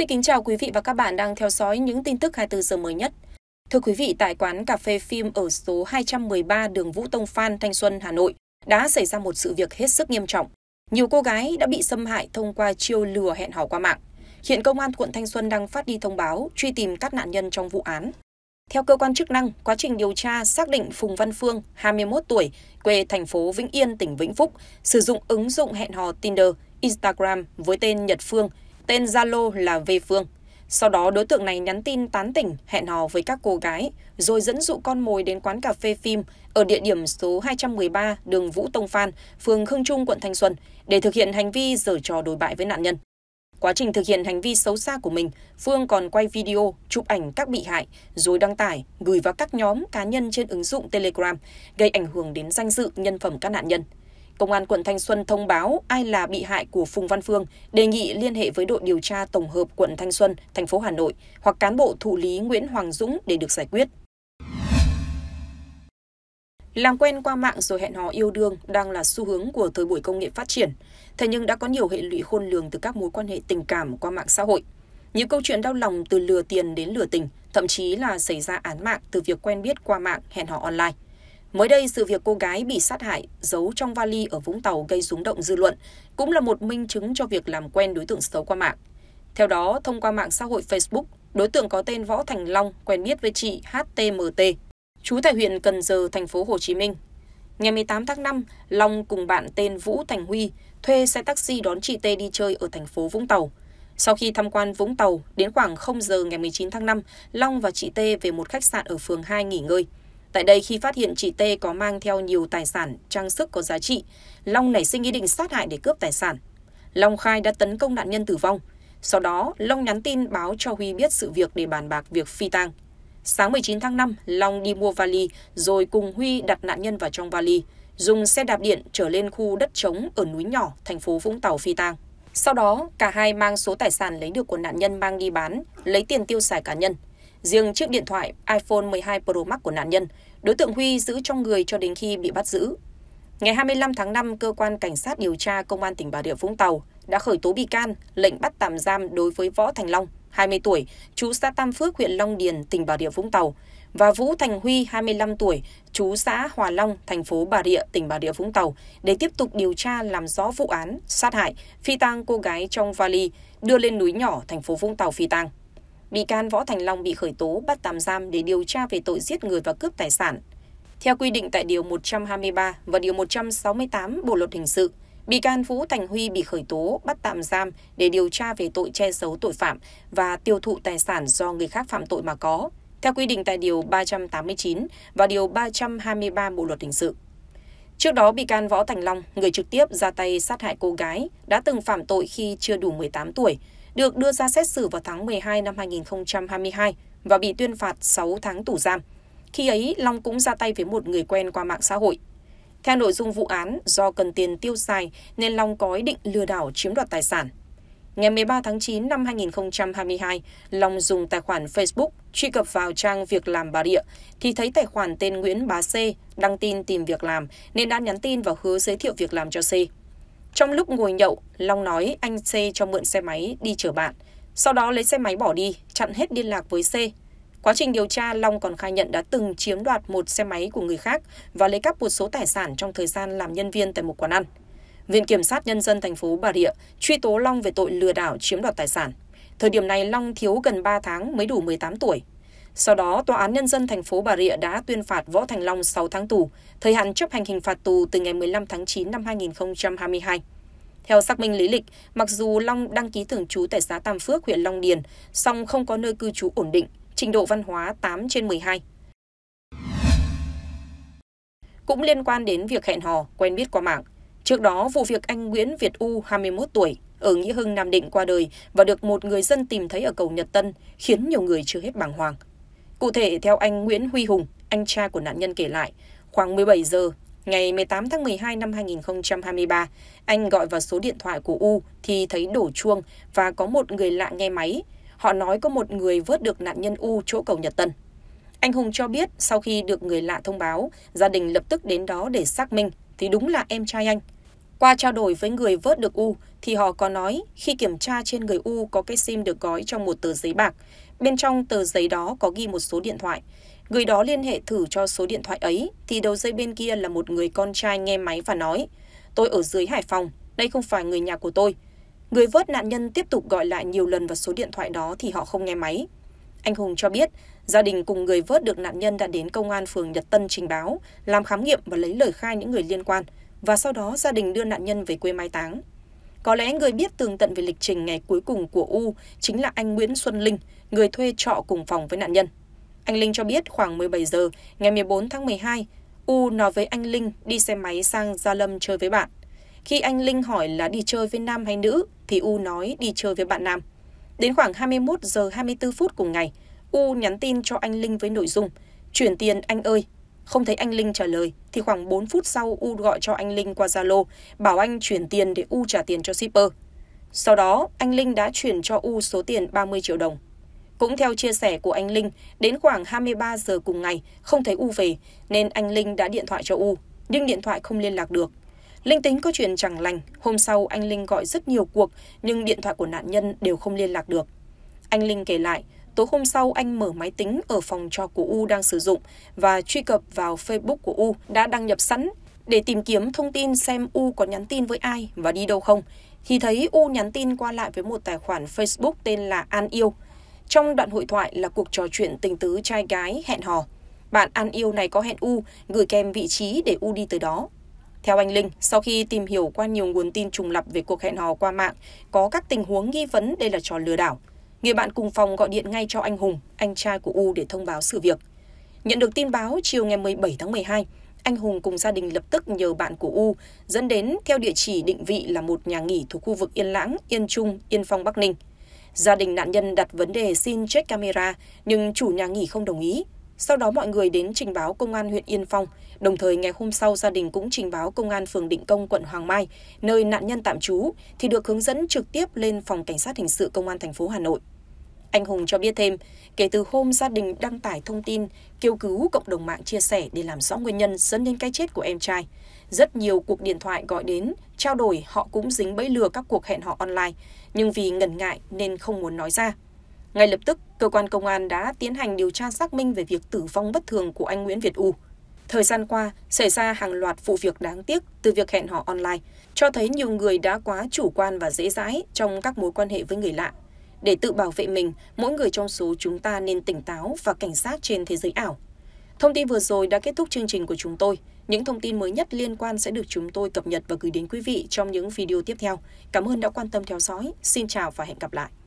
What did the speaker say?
Xin kính chào quý vị và các bạn đang theo dõi những tin tức 24 giờ mới nhất. Thưa quý vị, tại quán cà phê phim ở số 213 đường Vũ Tông Phan, Thanh Xuân, Hà Nội đã xảy ra một sự việc hết sức nghiêm trọng. Nhiều cô gái đã bị xâm hại thông qua chiêu lừa hẹn hò qua mạng. Hiện công an quận Thanh Xuân đang phát đi thông báo truy tìm các nạn nhân trong vụ án. Theo cơ quan chức năng, quá trình điều tra xác định Phùng Văn Phương, 21 tuổi, quê thành phố Vĩnh Yên, tỉnh Vĩnh Phúc, sử dụng ứng dụng hẹn hò Tinder, Instagram với tên Nhật Phương – tên Zalo là V Phương. Sau đó đối tượng này nhắn tin tán tỉnh, hẹn hò với các cô gái, rồi dẫn dụ con mồi đến quán cà phê phim ở địa điểm số 213 đường Vũ Tông Phan, phường Khương Trung, quận Thanh Xuân, để thực hiện hành vi giở trò đối bại với nạn nhân. Quá trình thực hiện hành vi xấu xa của mình, Phương còn quay video, chụp ảnh các bị hại, rồi đăng tải, gửi vào các nhóm cá nhân trên ứng dụng Telegram, gây ảnh hưởng đến danh dự nhân phẩm các nạn nhân. Công an quận Thanh Xuân thông báo ai là bị hại của Phùng Văn Phương, đề nghị liên hệ với đội điều tra tổng hợp quận Thanh Xuân, thành phố Hà Nội hoặc cán bộ thụ lý Nguyễn Hoàng Dũng để được giải quyết. Làm quen qua mạng rồi hẹn hò yêu đương đang là xu hướng của thời buổi công nghệ phát triển, thế nhưng đã có nhiều hệ lụy khôn lường từ các mối quan hệ tình cảm qua mạng xã hội. Nhiều câu chuyện đau lòng từ lừa tiền đến lừa tình, thậm chí là xảy ra án mạng từ việc quen biết qua mạng hẹn hò online. Mới đây, sự việc cô gái bị sát hại, giấu trong vali ở Vũng Tàu gây rúng động dư luận, cũng là một minh chứng cho việc làm quen đối tượng xấu qua mạng. Theo đó, thông qua mạng xã hội Facebook, đối tượng có tên Võ Thành Long quen biết với chị HTMT, trú tại huyện Cần Giờ, thành phố Hồ Chí Minh. Ngày 18 tháng 5, Long cùng bạn tên Vũ Thành Huy thuê xe taxi đón chị T đi chơi ở thành phố Vũng Tàu. Sau khi tham quan Vũng Tàu, đến khoảng 0 giờ ngày 19 tháng 5, Long và chị T về một khách sạn ở phường 2 nghỉ ngơi. Tại đây khi phát hiện chị T có mang theo nhiều tài sản, trang sức có giá trị, Long nảy sinh ý định sát hại để cướp tài sản. Long khai đã tấn công nạn nhân tử vong. Sau đó, Long nhắn tin báo cho Huy biết sự việc để bàn bạc việc phi tang. Sáng 19 tháng 5, Long đi mua vali rồi cùng Huy đặt nạn nhân vào trong vali, dùng xe đạp điện trở lên khu đất trống ở núi nhỏ, thành phố Vũng Tàu phi tang. Sau đó, cả hai mang số tài sản lấy được của nạn nhân mang đi bán, lấy tiền tiêu xài cá nhân riêng chiếc điện thoại iphone 12 pro max của nạn nhân đối tượng huy giữ trong người cho đến khi bị bắt giữ ngày 25 tháng 5, cơ quan cảnh sát điều tra công an tỉnh bà rịa vũng tàu đã khởi tố bị can lệnh bắt tạm giam đối với võ thành long 20 tuổi, chú xã Tam Phước, huyện Long Điền, tỉnh Bà Rịa Vũng Tàu, và Vũ Thành Huy, 25 tuổi, chú xã Hòa Long, thành phố Bà Rịa, tỉnh Bà Rịa Vũng Tàu, để tiếp tục điều tra làm rõ vụ án sát hại, phi tang cô gái trong vali, đưa lên núi nhỏ, thành phố Vũng Tàu phi tang bị can Võ Thành Long bị khởi tố bắt tạm giam để điều tra về tội giết người và cướp tài sản. Theo quy định tại Điều 123 và Điều 168 Bộ Luật Hình sự, bị can Vũ Thành Huy bị khởi tố bắt tạm giam để điều tra về tội che giấu tội phạm và tiêu thụ tài sản do người khác phạm tội mà có, theo quy định tại Điều 389 và Điều 323 Bộ Luật Hình sự. Trước đó, bị can Võ Thành Long, người trực tiếp ra tay sát hại cô gái, đã từng phạm tội khi chưa đủ 18 tuổi, được đưa ra xét xử vào tháng 12 năm 2022 và bị tuyên phạt 6 tháng tù giam. Khi ấy, Long cũng ra tay với một người quen qua mạng xã hội. Theo nội dung vụ án, do cần tiền tiêu xài nên Long có ý định lừa đảo chiếm đoạt tài sản. Ngày 13 tháng 9 năm 2022, Long dùng tài khoản Facebook truy cập vào trang việc làm Bà Rịa thì thấy tài khoản tên Nguyễn Bá C đăng tin tìm việc làm nên đã nhắn tin và hứa giới thiệu việc làm cho C. Trong lúc ngồi nhậu, Long nói anh C cho mượn xe máy đi chở bạn, sau đó lấy xe máy bỏ đi, chặn hết liên lạc với C. Quá trình điều tra, Long còn khai nhận đã từng chiếm đoạt một xe máy của người khác và lấy cắp một số tài sản trong thời gian làm nhân viên tại một quán ăn. Viện Kiểm sát Nhân dân thành phố Bà Rịa truy tố Long về tội lừa đảo chiếm đoạt tài sản. Thời điểm này Long thiếu gần ba tháng mới đủ 18 tuổi, sau đó, Tòa án Nhân dân thành phố Bà Rịa đã tuyên phạt Võ Thành Long 6 tháng tù, thời hạn chấp hành hình phạt tù từ ngày 15 tháng 9 năm 2022. Theo xác minh lý lịch, mặc dù Long đăng ký thường trú tại xã Tam Phước, huyện Long Điền, song không có nơi cư trú ổn định, trình độ văn hóa 8 trên 12. Cũng liên quan đến việc hẹn hò, quen biết qua mạng. Trước đó, vụ việc anh Nguyễn Việt U, 21 tuổi, ở Nghĩa Hưng, Nam Định qua đời và được một người dân tìm thấy ở cầu Nhật Tân khiến nhiều người chưa hết bàng hoàng. Cụ thể, theo anh Nguyễn Huy Hùng, anh cha của nạn nhân kể lại, khoảng 17 giờ ngày 18 tháng 12 năm 2023, anh gọi vào số điện thoại của U thì thấy đổ chuông và có một người lạ nghe máy. Họ nói có một người vớt được nạn nhân U chỗ cầu Nhật Tân. Anh Hùng cho biết sau khi được người lạ thông báo, gia đình lập tức đến đó để xác minh thì đúng là em trai anh. Qua trao đổi với người vớt được U, thì họ có nói khi kiểm tra trên người U có cái sim được gói trong một tờ giấy bạc. Bên trong tờ giấy đó có ghi một số điện thoại. Người đó liên hệ thử cho số điện thoại ấy thì đầu dây bên kia là một người con trai nghe máy và nói Tôi ở dưới Hải Phòng, đây không phải người nhà của tôi. Người vớt nạn nhân tiếp tục gọi lại nhiều lần vào số điện thoại đó thì họ không nghe máy. Anh Hùng cho biết, gia đình cùng người vớt được nạn nhân đã đến công an phường Nhật Tân trình báo, làm khám nghiệm và lấy lời khai những người liên quan, và sau đó gia đình đưa nạn nhân về quê mai táng. Có lẽ người biết tường tận về lịch trình ngày cuối cùng của U chính là anh Nguyễn Xuân Linh, người thuê trọ cùng phòng với nạn nhân. Anh Linh cho biết khoảng 17 giờ ngày 14 tháng 12, U nói với anh Linh đi xe máy sang Gia Lâm chơi với bạn. Khi anh Linh hỏi là đi chơi với nam hay nữ thì U nói đi chơi với bạn nam. Đến khoảng 21 giờ 24 phút cùng ngày, U nhắn tin cho anh Linh với nội dung Chuyển tiền anh ơi, không thấy anh Linh trả lời thì khoảng bốn phút sau U gọi cho anh Linh qua Zalo, bảo anh chuyển tiền để U trả tiền cho shipper. Sau đó, anh Linh đã chuyển cho U số tiền ba mươi triệu đồng. Cũng theo chia sẻ của anh Linh, đến khoảng hai mươi ba giờ cùng ngày không thấy U về nên anh Linh đã điện thoại cho U, nhưng điện thoại không liên lạc được. Linh tính có chuyện chẳng lành, hôm sau anh Linh gọi rất nhiều cuộc nhưng điện thoại của nạn nhân đều không liên lạc được. Anh Linh kể lại, Tối hôm sau, anh mở máy tính ở phòng trọ của U đang sử dụng và truy cập vào Facebook của U đã đăng nhập sẵn để tìm kiếm thông tin xem U có nhắn tin với ai và đi đâu không. Thì thấy U nhắn tin qua lại với một tài khoản Facebook tên là An Yêu. Trong đoạn hội thoại là cuộc trò chuyện tình tứ trai gái hẹn hò. Bạn An Yêu này có hẹn U, gửi kèm vị trí để U đi tới đó. Theo anh Linh, sau khi tìm hiểu qua nhiều nguồn tin trùng lập về cuộc hẹn hò qua mạng, có các tình huống nghi vấn đây là trò lừa đảo. Người bạn cùng phòng gọi điện ngay cho anh Hùng, anh trai của U để thông báo sự việc. Nhận được tin báo chiều ngày 17 tháng 12, anh Hùng cùng gia đình lập tức nhờ bạn của U dẫn đến theo địa chỉ định vị là một nhà nghỉ thuộc khu vực Yên Lãng, Yên Trung, Yên Phong, Bắc Ninh. Gia đình nạn nhân đặt vấn đề xin check camera nhưng chủ nhà nghỉ không đồng ý. Sau đó mọi người đến trình báo công an huyện Yên Phong, đồng thời ngày hôm sau gia đình cũng trình báo công an phường Định Công quận Hoàng Mai, nơi nạn nhân tạm trú thì được hướng dẫn trực tiếp lên phòng cảnh sát hình sự công an thành phố Hà Nội. Anh Hùng cho biết thêm, kể từ hôm gia đình đăng tải thông tin kêu cứu cộng đồng mạng chia sẻ để làm rõ nguyên nhân dẫn đến cái chết của em trai. Rất nhiều cuộc điện thoại gọi đến, trao đổi họ cũng dính bẫy lừa các cuộc hẹn họ online, nhưng vì ngần ngại nên không muốn nói ra. Ngay lập tức, cơ quan công an đã tiến hành điều tra xác minh về việc tử vong bất thường của anh Nguyễn Việt U. Thời gian qua, xảy ra hàng loạt vụ việc đáng tiếc từ việc hẹn hò online, cho thấy nhiều người đã quá chủ quan và dễ dãi trong các mối quan hệ với người lạ để tự bảo vệ mình, mỗi người trong số chúng ta nên tỉnh táo và cảnh giác trên thế giới ảo. Thông tin vừa rồi đã kết thúc chương trình của chúng tôi. Những thông tin mới nhất liên quan sẽ được chúng tôi cập nhật và gửi đến quý vị trong những video tiếp theo. Cảm ơn đã quan tâm theo dõi. Xin chào và hẹn gặp lại.